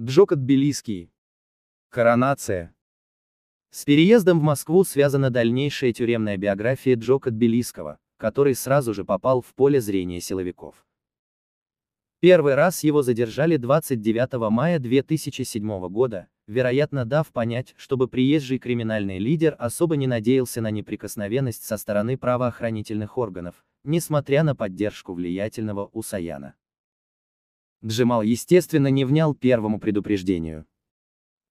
Джокот Белийский. Коронация. С переездом в Москву связана дальнейшая тюремная биография Джокот Белийского, который сразу же попал в поле зрения силовиков. Первый раз его задержали 29 мая 2007 года, вероятно дав понять, чтобы приезжий криминальный лидер особо не надеялся на неприкосновенность со стороны правоохранительных органов, несмотря на поддержку влиятельного Усаяна. Джимал естественно, не внял первому предупреждению.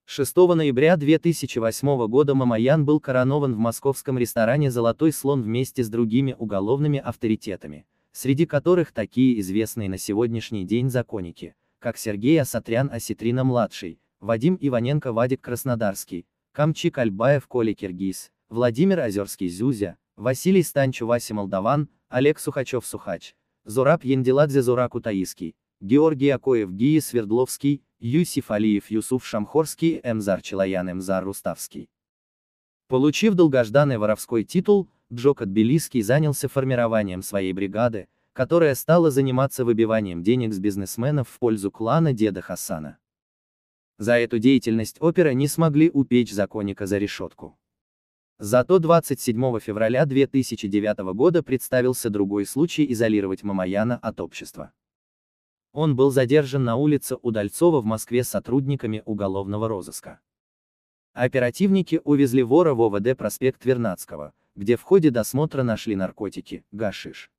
6 ноября 2008 года Мамаян был коронован в московском ресторане «Золотой слон» вместе с другими уголовными авторитетами, среди которых такие известные на сегодняшний день законники, как Сергей Асатрян Осетрина-младший, Вадим Иваненко Вадик Краснодарский, Камчик Альбаев Коля Киргиз, Владимир Озерский Зюзя, Василий Станчу Васи Молдаван, Олег Сухачев Сухач, Зураб Янделадзе Зурак Утаиский, Георгий Акоев Гии Свердловский, Юсиф Алиев Юсуф Шамхорский, Эмзар Челаян Эмзар Руставский. Получив долгожданный воровской титул, Джок Тбилисский занялся формированием своей бригады, которая стала заниматься выбиванием денег с бизнесменов в пользу клана деда Хасана. За эту деятельность опера не смогли упечь законника за решетку. Зато 27 февраля 2009 года представился другой случай изолировать Мамаяна от общества. Он был задержан на улице Удальцова в Москве сотрудниками уголовного розыска. Оперативники увезли вора в ОВД проспект Вернадского, где в ходе досмотра нашли наркотики, гашиш.